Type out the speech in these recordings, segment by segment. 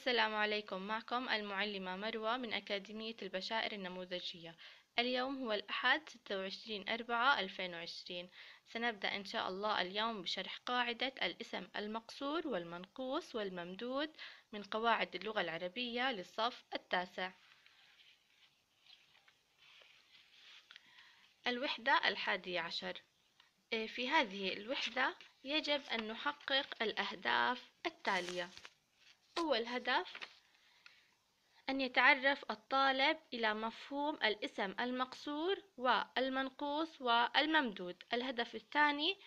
السلام عليكم معكم المعلمة مروة من أكاديمية البشائر النموذجية اليوم هو الأحد 26 أربعة 2020 سنبدأ إن شاء الله اليوم بشرح قاعدة الاسم المقصور والمنقوص والممدود من قواعد اللغة العربية للصف التاسع الوحدة الحادية عشر في هذه الوحدة يجب أن نحقق الأهداف التالية أول هدف أن يتعرف الطالب إلى مفهوم الاسم المقصور والمنقوص والممدود الهدف الثاني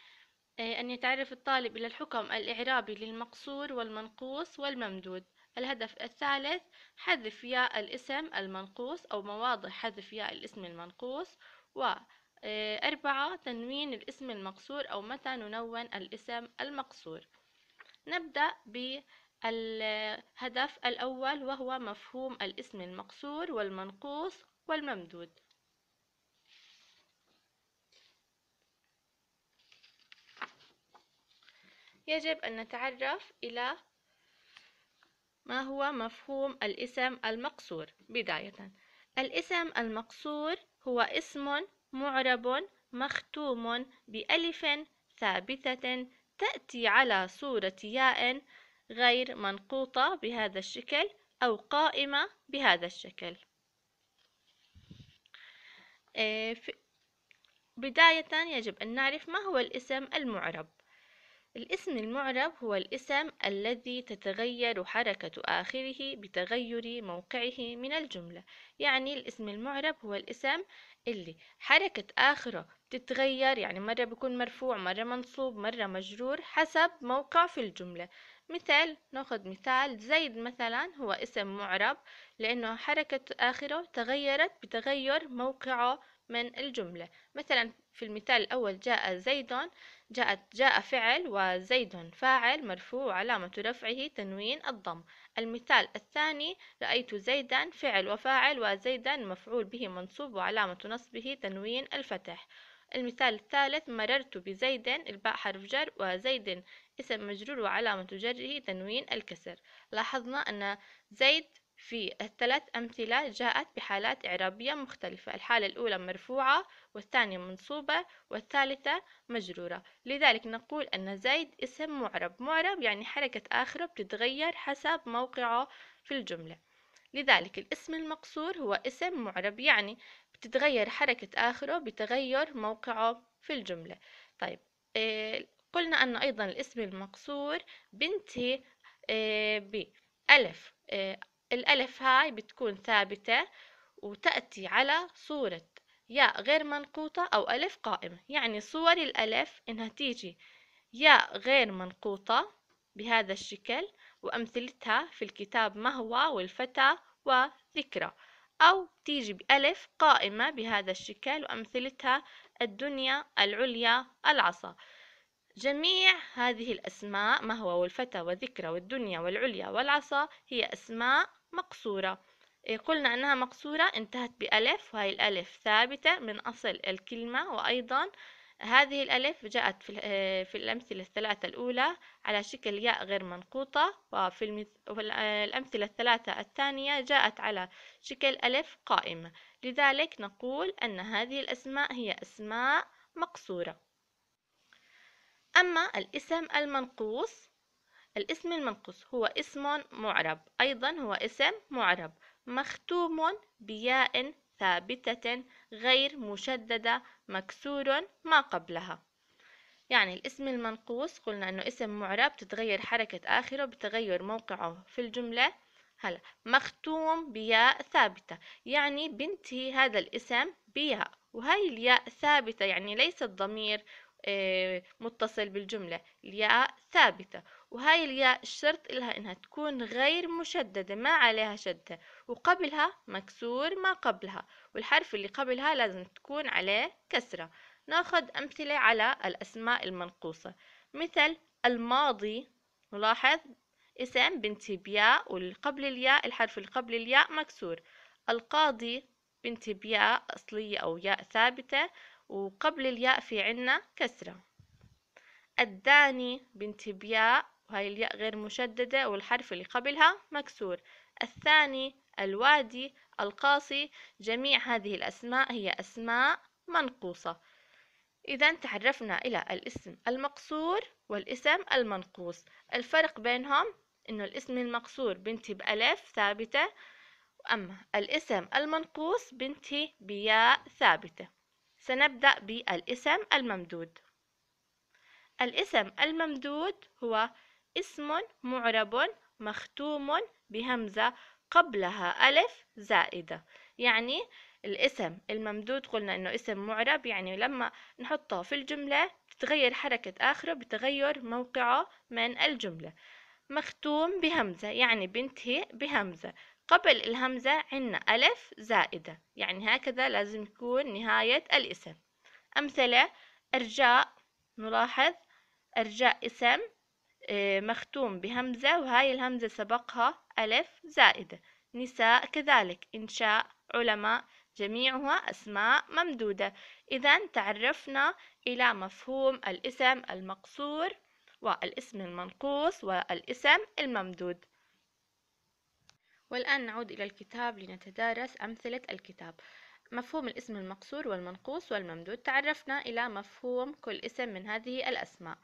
آه، أن يتعرف الطالب إلى الحكم الإعرابي للمقصور والمنقوص والممدود الهدف الثالث حذف ياء الاسم المنقوص أو مواضع حذف ياء الاسم المنقوص وأربعة آه، تنوين الاسم المقصور أو متى ننون الاسم المقصور نبدأ بالهدف الهدف الأول وهو مفهوم الاسم المقصور والمنقوص والممدود يجب أن نتعرف إلى ما هو مفهوم الاسم المقصور بداية الاسم المقصور هو اسم معرب مختوم بألف ثابتة تأتي على صورة ياء غير منقوطة بهذا الشكل أو قائمة بهذا الشكل آه، بداية يجب أن نعرف ما هو الاسم المعرب الاسم المعرب هو الاسم الذي تتغير حركة آخره بتغير موقعه من الجملة يعني الاسم المعرب هو الاسم اللي حركة آخره تتغير يعني مرة بيكون مرفوع مرة منصوب مرة مجرور حسب موقع في الجملة مثال ناخذ مثال زيد مثلا هو اسم معرب لأنه حركة آخره تغيرت بتغير موقعه من الجملة مثلا في المثال الأول جاء زيد جاءت جاء فعل وزيد فاعل مرفوع علامة رفعه تنوين الضم المثال الثاني رأيت زيدا فعل وفاعل وزيدا مفعول به منصوب وعلامة نصبه تنوين الفتح المثال الثالث مررت بزيد الباء حرف جر وزيد اسم مجرور وعلامة جره تنوين الكسر لاحظنا أن زيد في الثلاث أمثلة جاءت بحالات إعرابية مختلفة الحالة الأولى مرفوعة والثانية منصوبة والثالثة مجرورة لذلك نقول أن زيد اسم معرب معرب يعني حركة آخره بتتغير حسب موقعه في الجملة لذلك الاسم المقصور هو اسم معرب يعني بتتغير حركة آخره بتغير موقعه في الجملة طيب آه، قلنا أنه أيضا الاسم المقصور بنتهي آه، بألف آه، الألف هاي بتكون ثابتة وتأتي على صورة ياء غير منقوطة أو ألف قائمة يعني صور الألف إنها تيجي ياء غير منقوطة بهذا الشكل وأمثلتها في الكتاب ما هو والفتى وذكرى أو تيجي بألف قائمة بهذا الشكل وأمثلتها الدنيا العليا العصا جميع هذه الأسماء ما هو والفتى والذكرى والدنيا والعليا والعصا هي أسماء مقصورة إيه، قلنا أنها مقصورة انتهت بألف وهي الألف ثابتة من أصل الكلمة وأيضا هذه الألف جاءت آه، في الأمثلة الثلاثة الأولى على شكل ياء غير منقوطة وفي آه، الأمثلة الثلاثة الثانية جاءت على شكل ألف قائمة لذلك نقول أن هذه الأسماء هي أسماء مقصورة أما الاسم المنقوص الاسم المنقوص هو اسم معرب أيضا هو اسم معرب مختوم بياء ثابتة غير مشددة مكسور ما قبلها يعني الاسم المنقوص قلنا انه اسم معرب تتغير حركة اخره بتغير موقعه في الجملة هلا مختوم بياء ثابتة يعني بنتهي هذا الاسم بياء وهي الياء ثابتة يعني ليست ضمير آه، متصل بالجملة الياء ثابتة وهاي الياء الشرط إلها إنها تكون غير مشددة ما عليها شدة وقبلها مكسور ما قبلها والحرف اللي قبلها لازم تكون عليه كسرة ناخذ أمثلة على الأسماء المنقوصة مثل الماضي نلاحظ اسم بنتي بياء واللي قبل الياء الحرف اللي قبل الياء مكسور القاضي بنتي بياء أصلية أو ياء ثابتة وقبل الياء في عنا كسرة الداني بنتي بياء وهي الياء غير مشددة والحرف اللي قبلها مكسور الثاني الوادي القاصي جميع هذه الأسماء هي أسماء منقوصة إذا تعرفنا إلى الاسم المقصور والاسم المنقوص الفرق بينهم إنه الاسم المقصور بنتي بألف ثابتة أما الاسم المنقوص بنتي بياء ثابتة سنبدأ بالاسم الممدود الاسم الممدود هو اسم معرب مختوم بهمزة قبلها ألف زائدة يعني الاسم الممدود قلنا انه اسم معرب يعني لما نحطه في الجملة تتغير حركة آخره بتغير موقعه من الجملة مختوم بهمزة يعني بنتهي بهمزة قبل الهمزة عنا ألف زائدة يعني هكذا لازم يكون نهاية الاسم أمثلة أرجاء نلاحظ أرجاء اسم آه، مختوم بهمزة وهاي الهمزة سبقها ألف زائدة نساء كذلك إنشاء علماء جميعها أسماء ممدودة إذا تعرفنا إلى مفهوم الاسم المقصور والاسم المنقوص والاسم الممدود والآن نعود إلى الكتاب لنتدارس أمثلة الكتاب مفهوم الاسم المقصور والمنقوص والممدود تعرفنا إلى مفهوم كل اسم من هذه الأسماء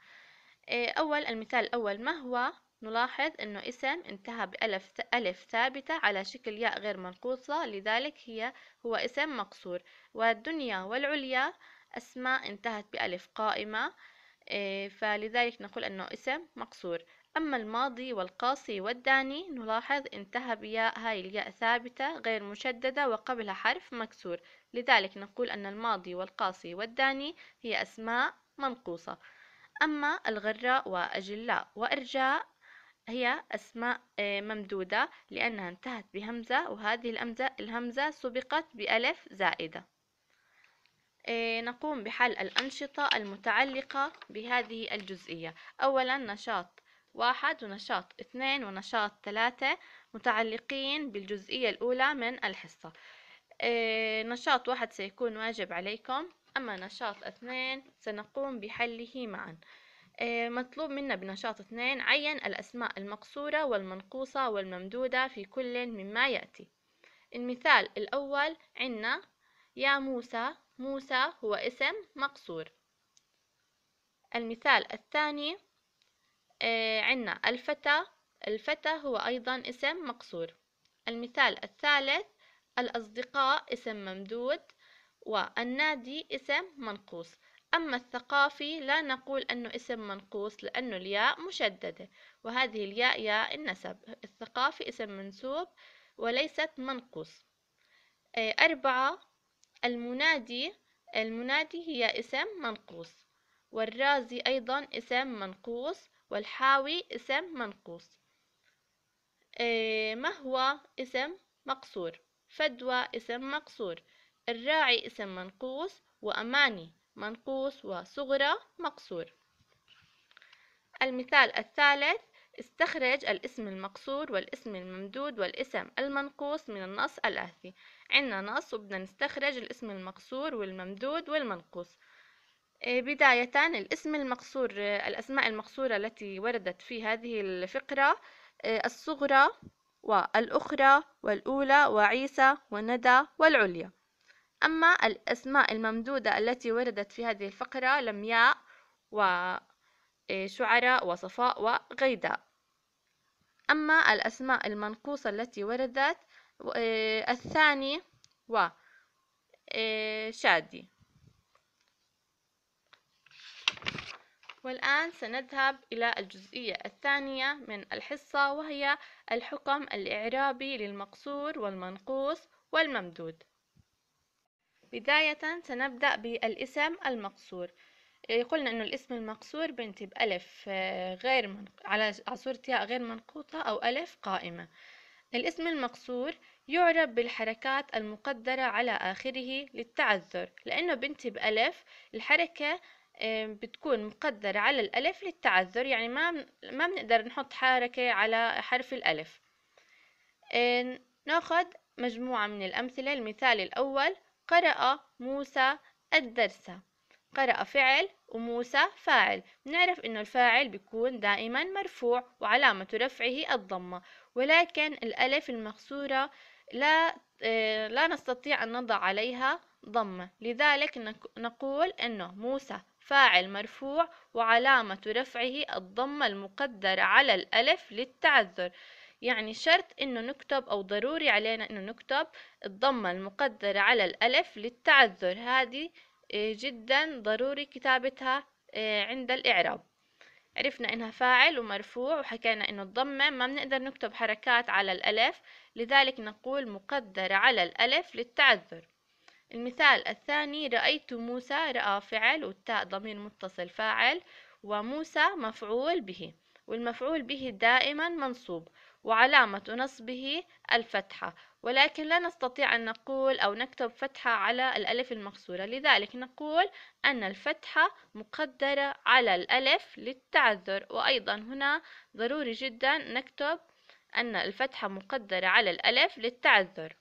إيه، أول المثال الأول ما هو نلاحظ أنه اسم انتهى بألف ألف ثابتة على شكل ياء غير منقوصة لذلك هي هو اسم مقصور والدنيا والعليا أسماء انتهت بألف قائمة إيه، فلذلك نقول أنه اسم مقصور أما الماضي والقاصي والداني نلاحظ انتهى بياء هاي الياء ثابتة غير مشددة وقبلها حرف مكسور لذلك نقول أن الماضي والقاصي والداني هي أسماء منقوصة أما الغراء وأجلاء وأرجاء هي أسماء آه، ممدودة لأنها انتهت بهمزة وهذه الأمزة الهمزة سبقت بألف زائدة آه، نقوم بحل الأنشطة المتعلقة بهذه الجزئية أولا نشاط واحد ونشاط اثنين ونشاط ثلاثة متعلقين بالجزئية الأولى من الحصة آه، نشاط واحد سيكون واجب عليكم أما نشاط اثنين سنقوم بحله معا آه، مطلوب منا بنشاط اثنين عين الأسماء المقصورة والمنقوصة والممدودة في كل مما يأتي المثال الأول عنا يا موسى موسى هو اسم مقصور المثال الثاني آه، عنا الفتى الفتى هو أيضا اسم مقصور المثال الثالث الأصدقاء اسم ممدود والنادي اسم منقوص أما الثقافي لا نقول أنه اسم منقوص لأنه الياء مشددة وهذه الياء ياء النسب الثقافي اسم منسوب وليست منقوص آه، أربعة المنادي المنادي هي اسم منقوص والرازي أيضا اسم منقوص والحاوي اسم منقوص آه، ما هو اسم مقصور فدوى اسم مقصور الراعي اسم منقوص وأماني منقوص وصغرى مقصور المثال الثالث استخرج الاسم المقصور والاسم الممدود والاسم المنقوص من النص الآتي عندنا نص وبدنا نستخرج الاسم المقصور والممدود والمنقوص إيه، بداية الاسم المقصور الأسماء المقصورة التي وردت في هذه الفقرة إيه، الصغرى والأخرى والأولى وعيسى وندى والعليا أما الأسماء الممدودة التي وردت في هذه الفقرة لمياء وشعراء إيه، وصفاء وغيداء أما الأسماء المنقوصة التي وردت إيه، الثاني وشادي شادي والآن سنذهب إلى الجزئية الثانية من الحصة وهي الحكم الإعرابي للمقصور والمنقوص والممدود بداية سنبدأ بالاسم المقصور آه، قلنا انه الاسم المقصور بنتي بألف آه، غير من... على صورة ياء غير منقوطة او ألف قائمة الاسم المقصور يعرب بالحركات المقدرة على آخره للتعذر لأنه بنتي بألف الحركة آه، بتكون مقدرة على الألف للتعذر يعني ما ما بنقدر نحط حركة على حرف الألف ناخد مجموعة من الأمثلة المثال الأول قرأ موسى الدرس قرأ فعل وموسى فاعل بنعرف إنه الفاعل بيكون دائما مرفوع وعلامة رفعه الضمة ولكن الألف المقصورة لا آه، لا نستطيع أن نضع عليها ضمة لذلك نقول أنه موسى فاعل مرفوع وعلامة رفعه الضمة المقدرة على الألف للتعذر يعني شرط انه نكتب او ضروري علينا انه نكتب الضمة المقدرة على الالف للتعذر هذه آه، جدا ضروري كتابتها آه، عند الاعراب عرفنا انها فاعل ومرفوع وحكينا انه الضمة ما بنقدر نكتب حركات على الالف لذلك نقول مقدرة على الالف للتعذر المثال الثاني رأيت موسى رأى فعل والتاء ضمير متصل فاعل وموسى مفعول به والمفعول به دائما منصوب وعلامة نصبه الفتحة ولكن لا نستطيع أن نقول أو نكتب فتحة على الألف المكسورة لذلك نقول أن الفتحة مقدرة على الألف للتعذر وأيضا هنا ضروري جدا نكتب أن الفتحة مقدرة على الألف للتعذر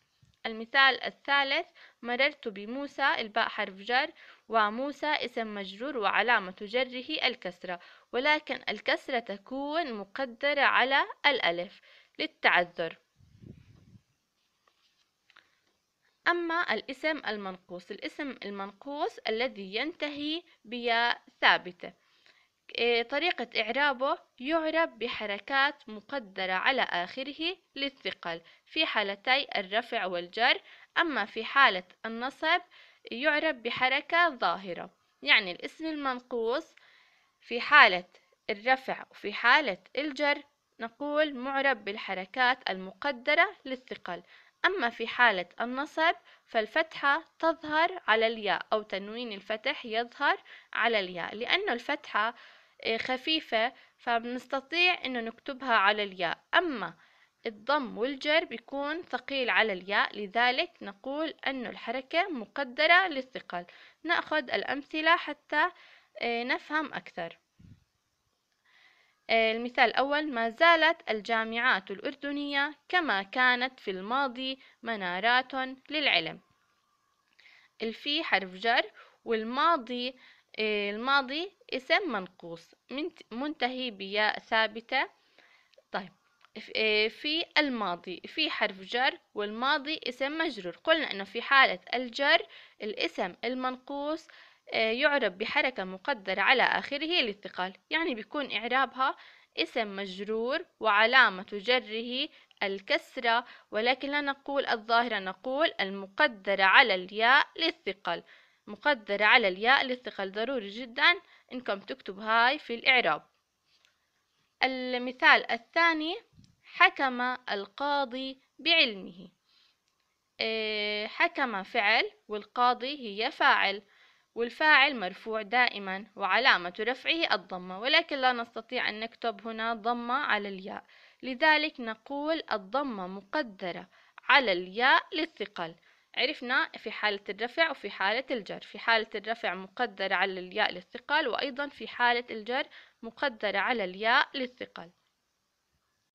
المثال الثالث مررت بموسى الباء حرف جر وموسى اسم مجرور وعلامة جره الكسرة ولكن الكسرة تكون مقدرة على الألف للتعذر أما الاسم المنقوص الاسم المنقوص الذي ينتهي بياء ثابتة إيه، طريقة إعرابه يعرب بحركات مقدرة على آخره للثقل في حالتي الرفع والجر أما في حالة النصب يعرب بحركة ظاهرة يعني الاسم المنقوص في حالة الرفع وفي حالة الجر نقول معرب بالحركات المقدرة للثقل أما في حالة النصب فالفتحة تظهر على الياء أو تنوين الفتح يظهر على الياء لأن الفتحة آه، خفيفة فبنستطيع أن نكتبها على الياء أما الضم والجر بيكون ثقيل على الياء لذلك نقول أن الحركة مقدرة للثقل نأخذ الأمثلة حتى آه، نفهم أكثر آه، المثال الأول ما زالت الجامعات الأردنية كما كانت في الماضي منارات للعلم الفي حرف جر والماضي آه، الماضي اسم منقوص منتهي بياء ثابتة طيب آه، في الماضي في حرف جر والماضي اسم مجرور قلنا أنه في حالة الجر الاسم المنقوص آه، يعرب بحركة مقدرة على آخره للثقال يعني بيكون إعرابها اسم مجرور وعلامة جره الكسرة ولكن لا نقول الظاهرة نقول المقدرة على الياء للثقل مقدرة على الياء للثقل ضروري جدا إنكم تكتب هاي في الإعراب المثال الثاني حكم القاضي بعلمه آه، حكم فعل والقاضي هي فاعل والفاعل مرفوع دائما وعلامة رفعه الضمة ولكن لا نستطيع أن نكتب هنا ضمة على الياء لذلك نقول الضمة مقدرة على الياء للثقل عرفنا في حالة الرفع وفي حالة الجر في حالة الرفع مقدرة على الياء للثقل وأيضا في حالة الجر مقدرة على الياء للثقل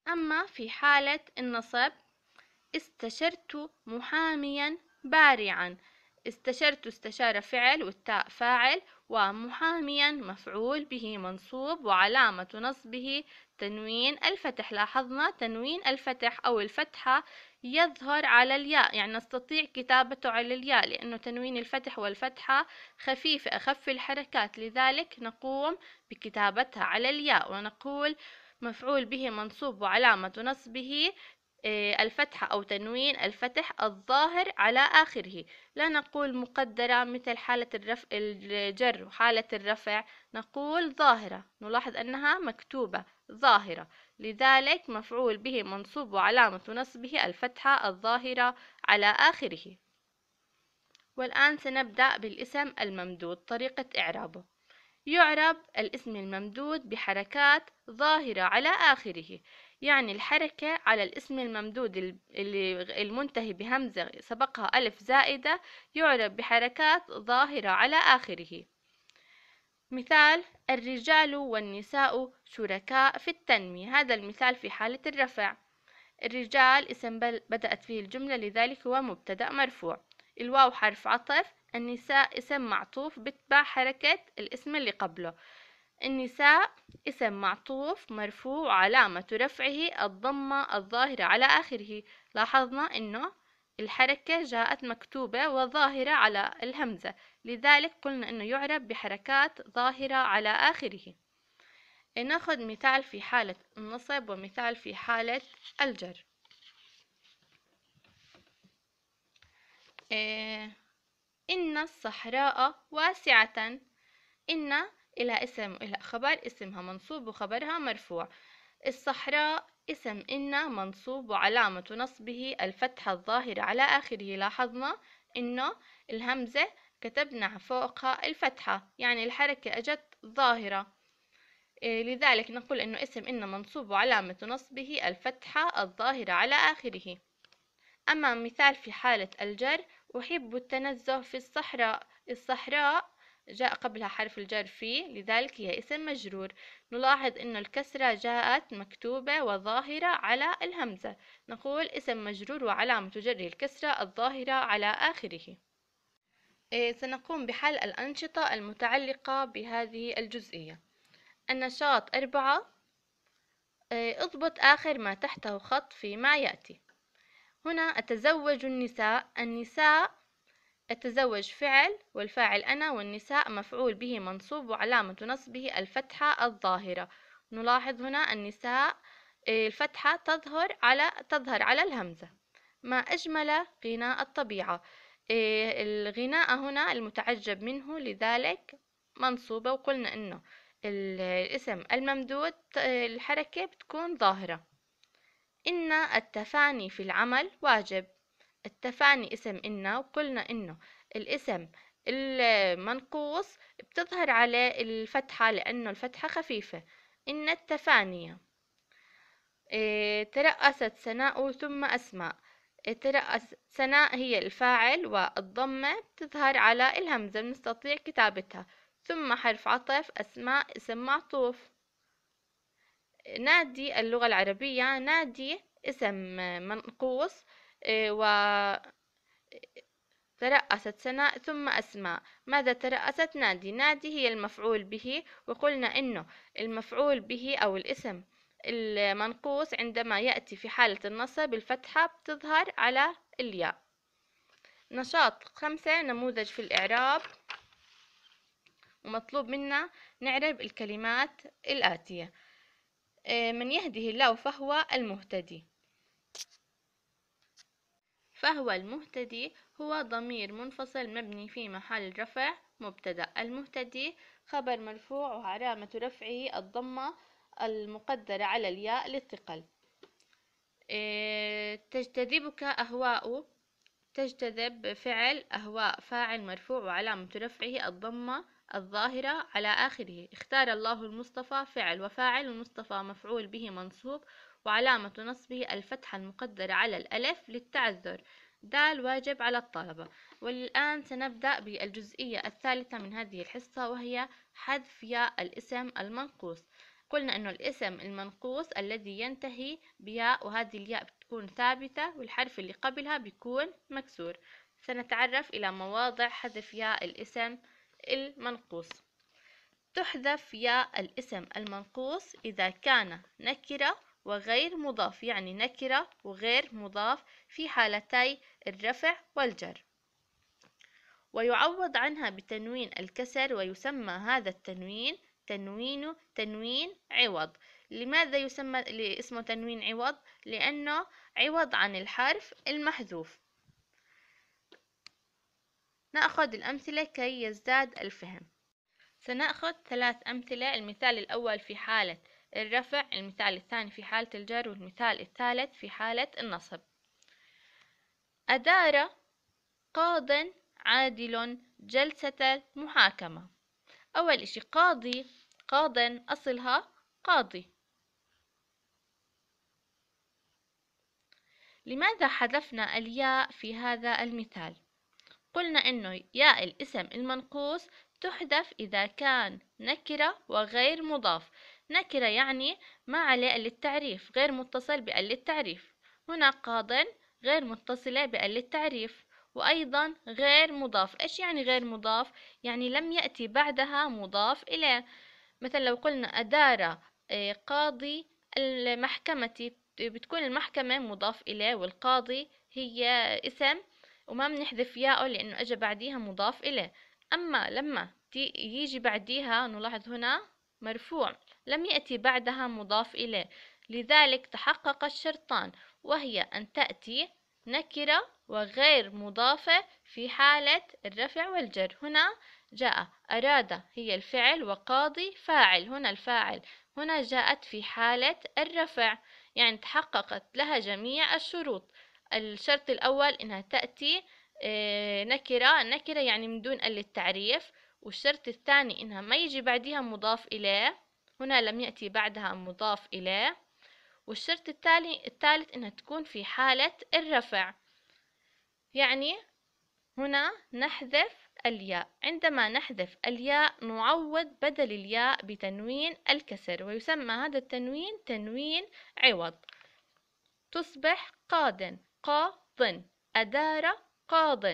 أما في حالة النصب استشرت محاميا بارعا استشرت استشار فعل والتاء فاعل ومحاميا مفعول به منصوب وعلامة نصبه تنوين الفتح لاحظنا تنوين الفتح أو الفتحة يظهر على الياء يعني نستطيع كتابته على الياء لأنه تنوين الفتح والفتحة خفيفة أخف الحركات لذلك نقوم بكتابتها على الياء ونقول مفعول به منصوب وعلامة نصبه آه، الفتحة أو تنوين الفتح الظاهر على آخره لا نقول مقدرة مثل حالة الرفع الجر وحالة الرفع نقول ظاهرة نلاحظ أنها مكتوبة ظاهرة لذلك مفعول به منصوب وعلامة نصبه الفتحة الظاهرة على آخره والآن سنبدأ بالاسم الممدود طريقة إعرابه يعرب الاسم الممدود بحركات ظاهرة على آخره يعني الحركة على الاسم الممدود المنتهي بهمزة سبقها ألف زائدة يعرب بحركات ظاهرة على آخره مثال الرجال والنساء شركاء في التنمية هذا المثال في حالة الرفع الرجال اسم بدأت فيه الجملة لذلك هو مبتدأ مرفوع الواو حرف عطف النساء اسم معطوف بتبع حركة الاسم اللي قبله النساء اسم معطوف مرفوع علامة رفعه الضمة الظاهرة على آخره لاحظنا أنه الحركة جاءت مكتوبة وظاهرة على الهمزة لذلك قلنا أنه يعرب بحركات ظاهرة على آخره ناخذ مثال في حالة النصب ومثال في حالة الجر إيه إن الصحراء واسعة إن إلى اسم إلى خبر اسمها منصوب وخبرها مرفوع الصحراء اسم إن منصوب وعلامة نصبه الفتحة الظاهرة على آخره لاحظنا إنه الهمزة كتبنا فوقها الفتحة يعني الحركة أجت ظاهرة آه، لذلك نقول إنه اسم إن منصوب وعلامة نصبه الفتحة الظاهرة على آخره أما مثال في حالة الجر أحب التنزه في الصحراء الصحراء جاء قبلها حرف الجر في لذلك هي اسم مجرور نلاحظ أن الكسرة جاءت مكتوبة وظاهرة على الهمزة نقول اسم مجرور وعلامة جره الكسرة الظاهرة على آخره إيه، سنقوم بحل الأنشطة المتعلقة بهذه الجزئية النشاط أربعة إيه، اضبط آخر ما تحته خط فيما يأتي هنا أتزوج النساء النساء أتزوج فعل والفاعل أنا والنساء مفعول به منصوب وعلامة نصبه الفتحة الظاهرة نلاحظ هنا النساء الفتحة تظهر على تظهر على الهمزة ما أجمل غناء الطبيعة إيه، الغناء هنا المتعجب منه لذلك منصوبة وقلنا إنه الاسم الممدود الحركة بتكون ظاهرة إن التفاني في العمل واجب التفاني اسم إن وقلنا إنه الاسم المنقوص بتظهر عليه الفتحة لأنه الفتحة خفيفة إن التفانية إيه، ترأست سناء ثم أسماء ترأس سناء هي الفاعل والضمة بتظهر على الهمزة نستطيع كتابتها ثم حرف عطف أسماء اسم معطوف نادي اللغة العربية نادي اسم منقوص و ترأست سناء ثم أسماء ماذا ترأست نادي نادي هي المفعول به وقلنا إنه المفعول به أو الاسم المنقوص عندما يأتي في حالة النصب الفتحة بتظهر على الياء نشاط خمسة نموذج في الإعراب ومطلوب منا نعرب الكلمات الآتية آه، من يهده الله فهو المهتدي فهو المهتدي هو ضمير منفصل مبني في محل رفع مبتدأ المهتدي خبر مرفوع وعلامة رفعه الضمة المقدرة على الياء للثقل آه، تجتذبك أهواء تجتذب فعل أهواء فاعل مرفوع وعلامة رفعه الضمة الظاهرة على آخره اختار الله المصطفى فعل وفاعل المصطفى مفعول به منصوب وعلامة نصبه الفتحة المقدرة على الألف للتعذر دال واجب على الطلبة والآن سنبدأ بالجزئية الثالثة من هذه الحصة وهي حذف ياء الاسم المنقوص قلنا أنه الاسم المنقوص الذي ينتهي بياء وهذه الياء بتكون ثابتة والحرف اللي قبلها بيكون مكسور سنتعرف إلى مواضع حذف ياء الاسم المنقوص تحذف يا الاسم المنقوص إذا كان نكرة وغير مضاف يعني نكرة وغير مضاف في حالتي الرفع والجر ويعوض عنها بتنوين الكسر ويسمى هذا التنوين تنوين تنوين عوض لماذا يسمى اسمه تنوين عوض؟ لأنه عوض عن الحرف المحذوف نأخذ الأمثلة كي يزداد الفهم سنأخذ ثلاث أمثلة المثال الأول في حالة الرفع المثال الثاني في حالة الجر والمثال الثالث في حالة النصب أدار قاض عادل جلسة محاكمة أول إشي قاضي قاض أصلها قاضي لماذا حذفنا الياء في هذا المثال قلنا أنه ياء الاسم المنقوص تحذف إذا كان نكرة وغير مضاف نكرة يعني ما عليه للتعريف غير متصل بأل التعريف هنا قاض غير متصلة بأل التعريف وأيضا غير مضاف إيش يعني غير مضاف؟ يعني لم يأتي بعدها مضاف إليه مثلا لو قلنا أدار آه، قاضي المحكمة بتكون المحكمة مضاف إليه والقاضي هي اسم وما بنحذف ياءه لأنه أجا بعديها مضاف إليه أما لما يجي بعديها نلاحظ هنا مرفوع لم يأتي بعدها مضاف إليه لذلك تحقق الشرطان وهي أن تأتي نكرة وغير مضافة في حالة الرفع والجر هنا جاء أراد هي الفعل وقاضي فاعل هنا الفاعل هنا جاءت في حالة الرفع يعني تحققت لها جميع الشروط الشرط الأول إنها تأتي آه، نكرة نكرة يعني من دون أل التعريف والشرط الثاني إنها ما يجي بعدها مضاف إليه هنا لم يأتي بعدها مضاف إليه والشرط التالي الثالث إنها تكون في حالة الرفع يعني هنا نحذف الياء عندما نحذف الياء نعوض بدل الياء بتنوين الكسر ويسمى هذا التنوين تنوين عوض تصبح قادن قاض أدار قاض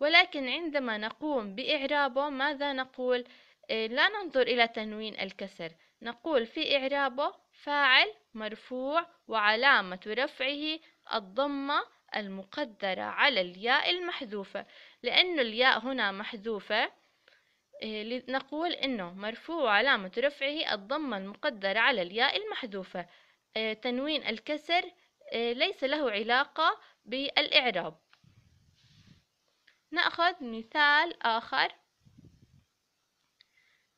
ولكن عندما نقوم بإعرابه ماذا نقول؟ إيه، لا ننظر إلى تنوين الكسر نقول في إعرابه فاعل مرفوع وعلامة رفعه الضمة المقدرة على الياء المحذوفة لأن الياء هنا محذوفة إيه، نقول إنه مرفوع وعلامة رفعه الضمة المقدرة على الياء المحذوفة إيه، تنوين الكسر آه، ليس له علاقة بالإعراب نأخذ مثال آخر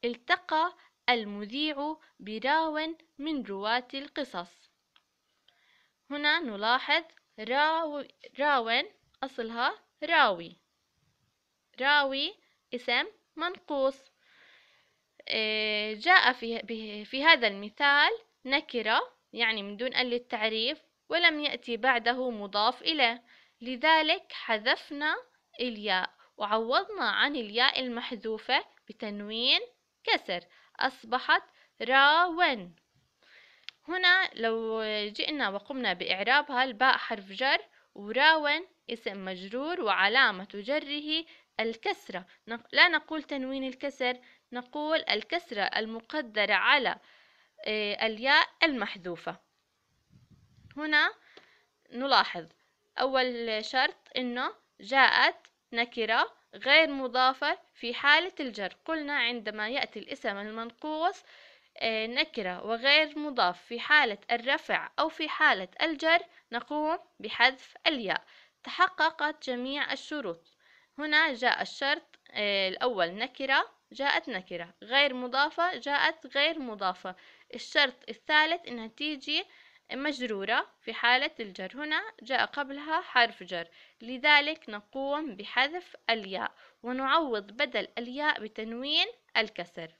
التقى المذيع براو من رواة القصص هنا نلاحظ راو راون أصلها راوي راوي اسم منقوص آه، جاء في, في هذا المثال نكرة يعني من دون أل التعريف ولم يأتي بعده مضاف إليه لذلك حذفنا الياء وعوضنا عن الياء المحذوفة بتنوين كسر أصبحت راون هنا لو جئنا وقمنا بإعرابها الباء حرف جر وراون اسم مجرور وعلامة جره الكسرة لا نقول تنوين الكسر نقول الكسرة المقدرة على آه، الياء المحذوفة هنا نلاحظ أول شرط أنه جاءت نكرة غير مضافة في حالة الجر قلنا عندما يأتي الاسم المنقوص آه، نكرة وغير مضاف في حالة الرفع أو في حالة الجر نقوم بحذف الياء تحققت جميع الشروط هنا جاء الشرط آه، الأول نكرة جاءت نكرة غير مضافة جاءت غير مضافة الشرط الثالث إنها تيجي مجرورة في حالة الجر هنا جاء قبلها حرف جر لذلك نقوم بحذف الياء ونعوض بدل الياء بتنوين الكسر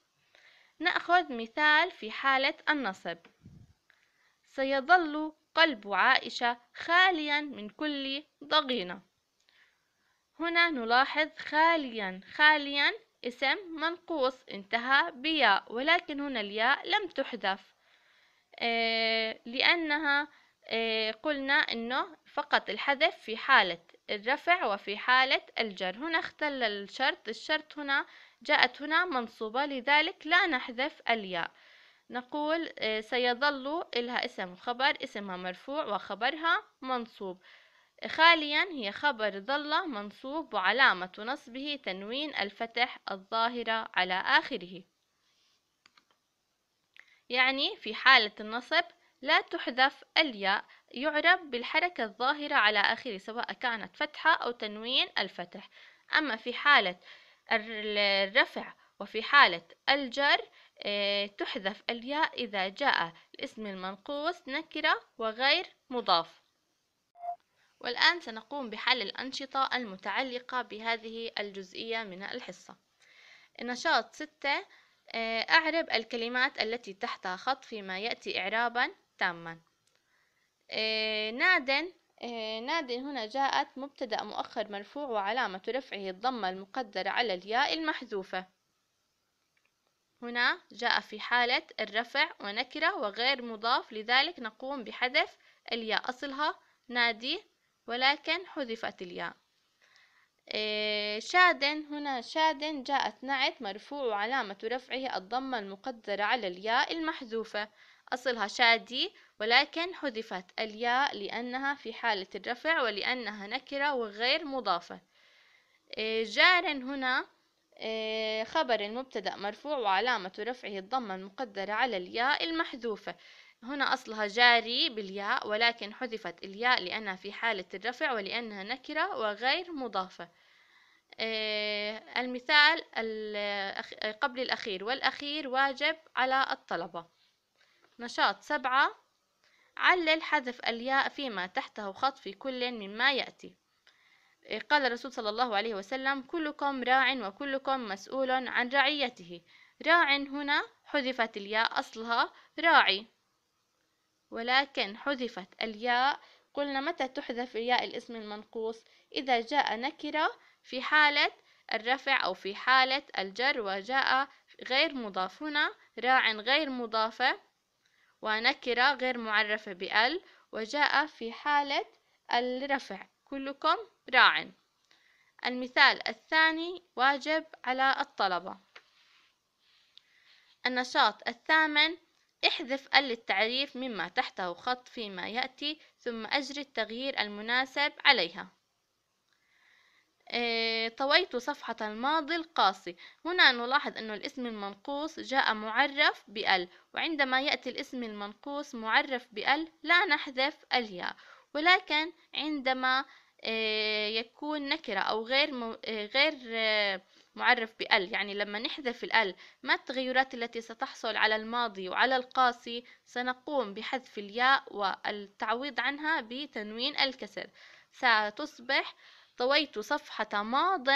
نأخذ مثال في حالة النصب سيظل قلب عائشة خاليا من كل ضغينة هنا نلاحظ خاليا خاليا اسم منقوص انتهى بياء ولكن هنا الياء لم تحذف آه، لأنها آه، قلنا أنه فقط الحذف في حالة الرفع وفي حالة الجر هنا اختل الشرط الشرط هنا جاءت هنا منصوبة لذلك لا نحذف الياء نقول آه، سيظل إلها اسم وخبر اسمها مرفوع وخبرها منصوب خاليا هي خبر ظل منصوب وعلامة نصبه تنوين الفتح الظاهرة على آخره يعني في حالة النصب لا تحذف الياء يعرب بالحركة الظاهرة على آخره سواء كانت فتحة أو تنوين الفتح أما في حالة الرفع وفي حالة الجر آه، تحذف الياء إذا جاء الاسم المنقوص نكرة وغير مضاف والآن سنقوم بحل الأنشطة المتعلقة بهذه الجزئية من الحصة نشاط ستة آه، أعرب الكلمات التي تحتها خط فيما يأتي إعرابا تاما ناد آه، ناد آه، هنا جاءت مبتدأ مؤخر مرفوع وعلامة رفعه الضمة المقدرة على الياء المحذوفة هنا جاء في حالة الرفع ونكرة وغير مضاف لذلك نقوم بحذف الياء أصلها نادي ولكن حذفت الياء آه، شادن هنا شادن جاءت نعت مرفوع وعلامة رفعه الضمة المقدرة على الياء المحذوفة أصلها شادي ولكن حذفت الياء لأنها في حالة الرفع ولأنها نكرة وغير مضافة آه، جار هنا آه، خبر المبتدأ مرفوع وعلامة رفعه الضمة المقدرة على الياء المحذوفة هنا أصلها جاري بالياء ولكن حذفت الياء لأنها في حالة الرفع ولأنها نكرة وغير مضافة آه، المثال قبل الأخير والأخير واجب على الطلبة نشاط سبعة علل حذف الياء فيما تحته خط في كل مما يأتي آه، قال الرسول صلى الله عليه وسلم كلكم راع وكلكم مسؤول عن رعيته راع هنا حذفت الياء أصلها راعي ولكن حذفت الياء قلنا متى تحذف ياء الاسم المنقوص إذا جاء نكرة في حالة الرفع أو في حالة الجر وجاء غير مضاف هنا راع غير مضافة ونكرة غير معرفة بأل وجاء في حالة الرفع كلكم راع المثال الثاني واجب على الطلبة النشاط الثامن احذف ال التعريف مما تحته خط فيما يأتي ثم أجري التغيير المناسب عليها آه، طويت صفحة الماضي القاسي هنا نلاحظ أن الاسم المنقوص جاء معرف بال وعندما يأتي الاسم المنقوص معرف بال لا نحذف الياء ولكن عندما آه، يكون نكرة أو غير آه، غير معرف بال يعني لما نحذف الال ما التغيرات التي ستحصل على الماضي وعلى القاسي سنقوم بحذف الياء والتعويض عنها بتنوين الكسر ستصبح طويت صفحة ماض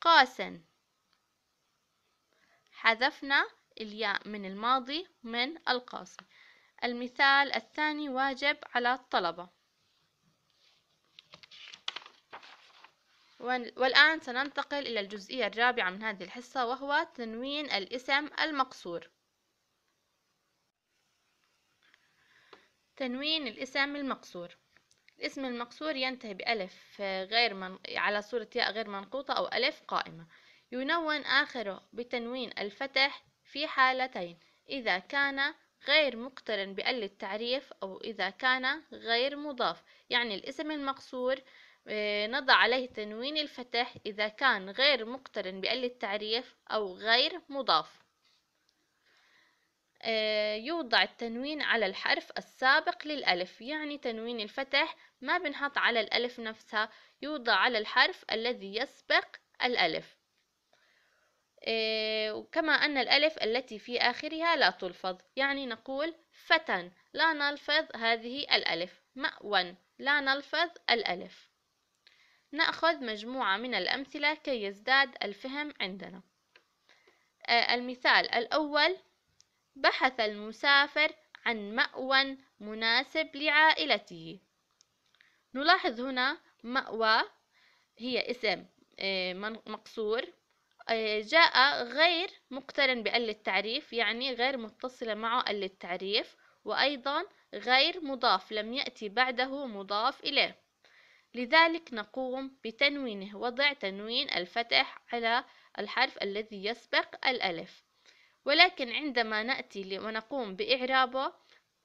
قاسا حذفنا الياء من الماضي من القاسي المثال الثاني واجب على الطلبة والآن سننتقل إلى الجزئية الرابعة من هذه الحصة وهو تنوين الاسم المقصور تنوين الاسم المقصور الاسم المقصور ينتهي بألف غير من... على صورة ياء غير منقوطة أو ألف قائمة ينون آخره بتنوين الفتح في حالتين إذا كان غير مقترن بأل التعريف أو إذا كان غير مضاف يعني الاسم المقصور آه، نضع عليه تنوين الفتح إذا كان غير مقترن بأل التعريف أو غير مضاف آه، يوضع التنوين على الحرف السابق للألف يعني تنوين الفتح ما بنحط على الألف نفسها يوضع على الحرف الذي يسبق الألف وكما آه، أن الألف التي في آخرها لا تلفظ يعني نقول فتى لا نلفظ هذه الألف مأوى لا نلفظ الألف نأخذ مجموعة من الأمثلة كي يزداد الفهم عندنا آه، المثال الأول بحث المسافر عن مأوى مناسب لعائلته نلاحظ هنا مأوى هي اسم آه، مقصور آه، جاء غير مقترن بأل التعريف يعني غير متصلة معه أل التعريف وأيضا غير مضاف لم يأتي بعده مضاف إليه لذلك نقوم بتنوينه وضع تنوين الفتح على الحرف الذي يسبق الألف ولكن عندما نأتي ونقوم بإعرابه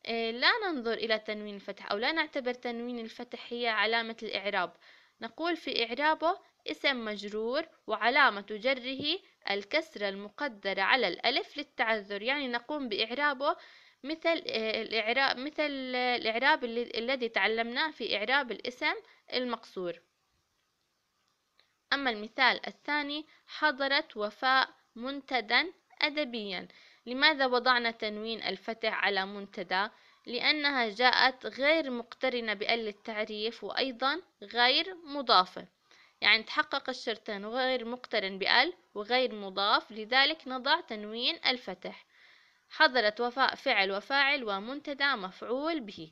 آه، لا ننظر إلى تنوين الفتح أو لا نعتبر تنوين الفتح هي علامة الإعراب نقول في إعرابه اسم مجرور وعلامة جره الكسرة المقدرة على الألف للتعذر يعني نقوم بإعرابه مثل آه، آه، الإعراب مثل الإعراب الذي تعلمناه في إعراب الاسم المقصور أما المثال الثاني حضرت وفاء منتدا أدبيا لماذا وضعنا تنوين الفتح على منتدى؟ لأنها جاءت غير مقترنة بأل التعريف وأيضا غير مضافة يعني تحقق الشرطان غير مقترن بأل وغير مضاف لذلك نضع تنوين الفتح حضرت وفاء فعل وفاعل ومنتدى مفعول به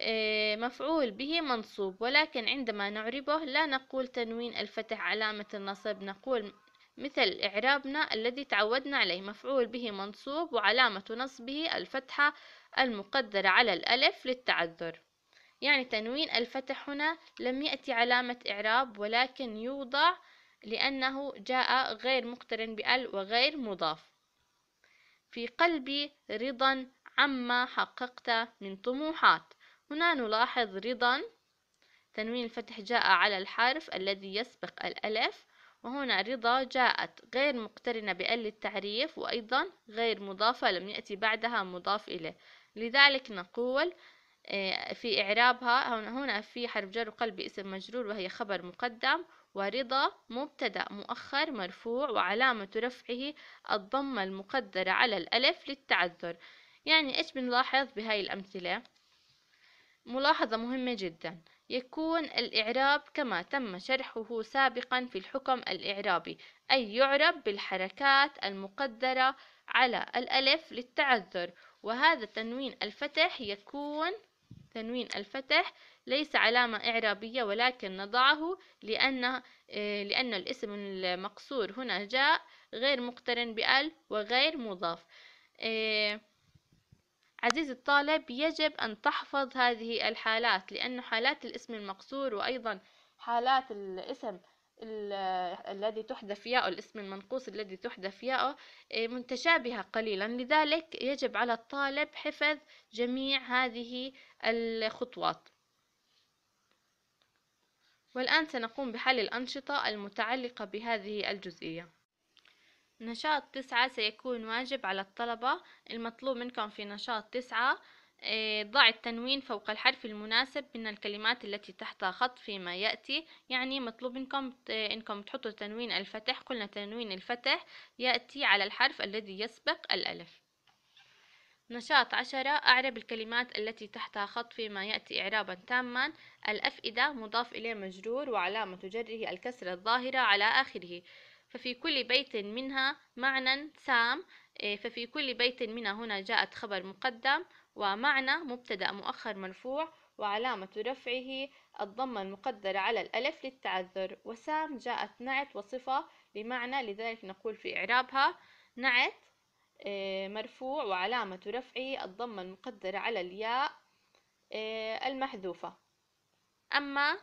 إيه، مفعول به منصوب ولكن عندما نعربه لا نقول تنوين الفتح علامة النصب نقول مثل إعرابنا الذي تعودنا عليه مفعول به منصوب وعلامة نصبه الفتحة المقدرة على الألف للتعذر يعني تنوين الفتح هنا لم يأتي علامة إعراب ولكن يوضع لأنه جاء غير مقترن بأل وغير مضاف في قلبي رضا عما حققت من طموحات هنا نلاحظ رضا تنوين الفتح جاء على الحرف الذي يسبق الألف وهنا رضا جاءت غير مقترنة بأل التعريف وأيضا غير مضافة لم يأتي بعدها مضاف إليه لذلك نقول آه، في إعرابها هنا في حرف جر قلبي اسم مجرور وهي خبر مقدم ورضا مبتدأ مؤخر مرفوع وعلامة رفعه الضمة المقدرة على الألف للتعذر يعني إيش بنلاحظ بهاي الأمثلة؟ ملاحظة مهمة جدا يكون الإعراب كما تم شرحه سابقا في الحكم الإعرابي أي يعرب بالحركات المقدرة على الألف للتعذر وهذا تنوين الفتح يكون تنوين الفتح ليس علامة إعرابية ولكن نضعه لأن آه، لأن الاسم المقصور هنا جاء غير مقترن بأل وغير مضاف آه، عزيزي الطالب يجب أن تحفظ هذه الحالات لأن حالات الاسم المقصور وأيضا حالات الاسم الذي تحذف ياء الاسم المنقوص الذي تحذف ياء آه، متشابهة قليلا لذلك يجب على الطالب حفظ جميع هذه الخطوات والآن سنقوم بحل الأنشطة المتعلقة بهذه الجزئية نشاط تسعة سيكون واجب على الطلبة المطلوب منكم في نشاط تسعة آه، ضع التنوين فوق الحرف المناسب من الكلمات التي تحتها خط فيما يأتي يعني مطلوب منكم آه، انكم تحطوا تنوين الفتح قلنا تنوين الفتح يأتي على الحرف الذي يسبق الألف نشاط عشرة أعرب الكلمات التي تحتها خط فيما يأتي إعرابا تاما الأفئدة مضاف إليه مجرور وعلامة جره الكسرة الظاهرة على آخره ففي كل بيت منها معنى سام آه، ففي كل بيت منها هنا جاءت خبر مقدم ومعنى مبتدأ مؤخر مرفوع وعلامة رفعه الضمة المقدرة على الألف للتعذر وسام جاءت نعت وصفة بمعنى لذلك نقول في إعرابها نعت آه، مرفوع وعلامة رفعه الضمة المقدرة على الياء آه، المحذوفة أما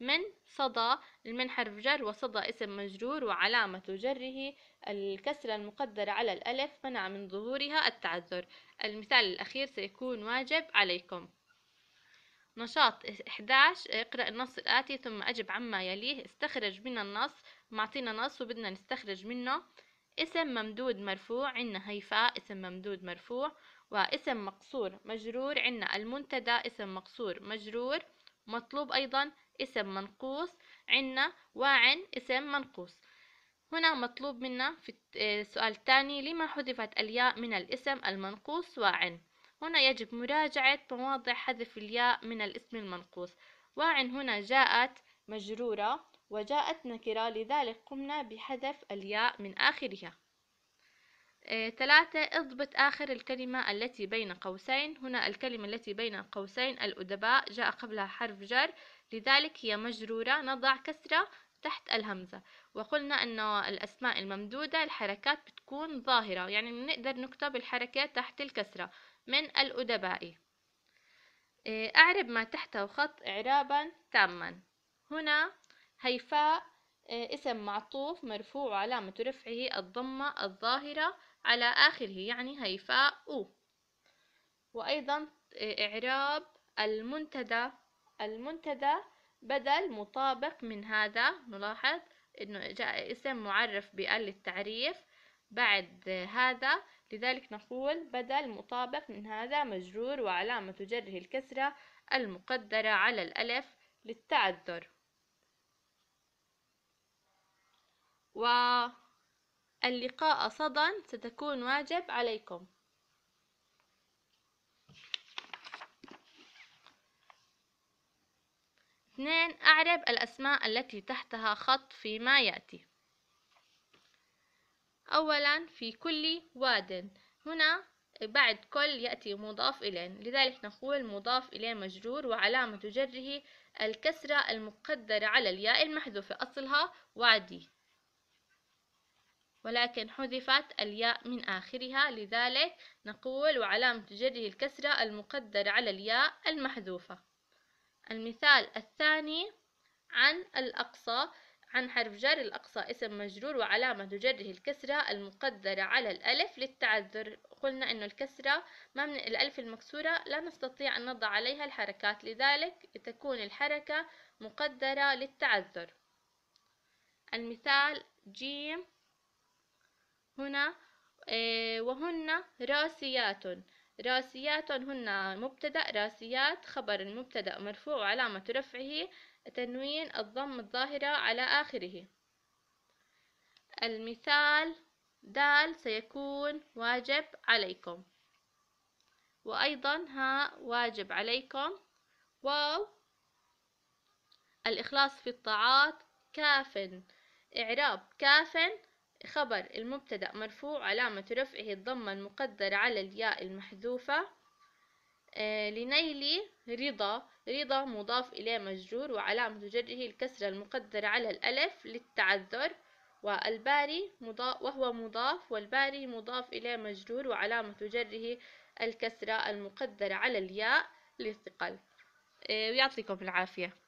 من صدى من حرف جر وصدى اسم مجرور وعلامة جره الكسرة المقدرة على الألف منع من ظهورها التعذر المثال الأخير سيكون واجب عليكم نشاط 11 اقرأ النص الآتي ثم أجب عما يليه استخرج من النص معطينا نص وبدنا نستخرج منه اسم ممدود مرفوع عنا هيفاء اسم ممدود مرفوع واسم مقصور مجرور عنا المنتدى اسم مقصور مجرور مطلوب أيضا اسم منقوص عنا واعن اسم منقوص هنا مطلوب منا في السؤال آه، الثاني لما حذفت الياء من الاسم المنقوص واعن هنا يجب مراجعة مواضع حذف الياء من الاسم المنقوص واعن هنا جاءت مجرورة وجاءت نكرة لذلك قمنا بحذف الياء من آخرها آه، ثلاثة اضبط آخر الكلمة التي بين قوسين هنا الكلمة التي بين قوسين الأدباء جاء قبلها حرف جر لذلك هي مجرورة نضع كسرة تحت الهمزة وقلنا أنه الأسماء الممدودة الحركات بتكون ظاهرة يعني بنقدر نكتب الحركة تحت الكسرة من الأدباء آه، أعرب ما تحته خط إعرابا تاما هنا هيفاء آه، اسم معطوف مرفوع علامة رفعه الضمة الظاهرة على آخره يعني هيفاء وأيضا إعراب المنتدى المنتدى بدل مطابق من هذا نلاحظ أنه جاء اسم معرف بأل التعريف بعد هذا لذلك نقول بدل مطابق من هذا مجرور وعلامة جره الكسرة المقدرة على الألف للتعذر و اللقاء صدى ستكون واجب عليكم اثنين أعرب الأسماء التي تحتها خط فيما يأتي أولا في كل واد هنا بعد كل يأتي مضاف إليه لذلك نقول مضاف إليه مجرور وعلامة جره الكسرة المقدرة على الياء المحذوفة أصلها وعدي ولكن حذفت الياء من آخرها لذلك نقول وعلامة جره الكسرة المقدرة على الياء المحذوفة المثال الثاني عن الأقصى عن حرف جر الأقصى اسم مجرور وعلامة جره الكسرة المقدرة على الألف للتعذر قلنا أن الكسرة ما من الألف المكسورة لا نستطيع أن نضع عليها الحركات لذلك تكون الحركة مقدرة للتعذر المثال جيم هنا آه، وهن راسيات راسيات هن مبتدأ راسيات خبر المبتدأ مرفوع وعلامة رفعه تنوين الضم الظاهرة على آخره المثال دال سيكون واجب عليكم وأيضا ها واجب عليكم واو الإخلاص في الطاعات كاف إعراب كاف خبر المبتدأ مرفوع علامة رفعه الضمة المقدرة على الياء المحذوفة آه، لنيل رضا رضا مضاف إليه مجرور وعلامة جره الكسرة المقدرة على الألف للتعذر والباري مضاف وهو مضاف والباري مضاف إليه مجرور وعلامة جره الكسرة المقدرة على الياء للثقل آه، ويعطيكم العافية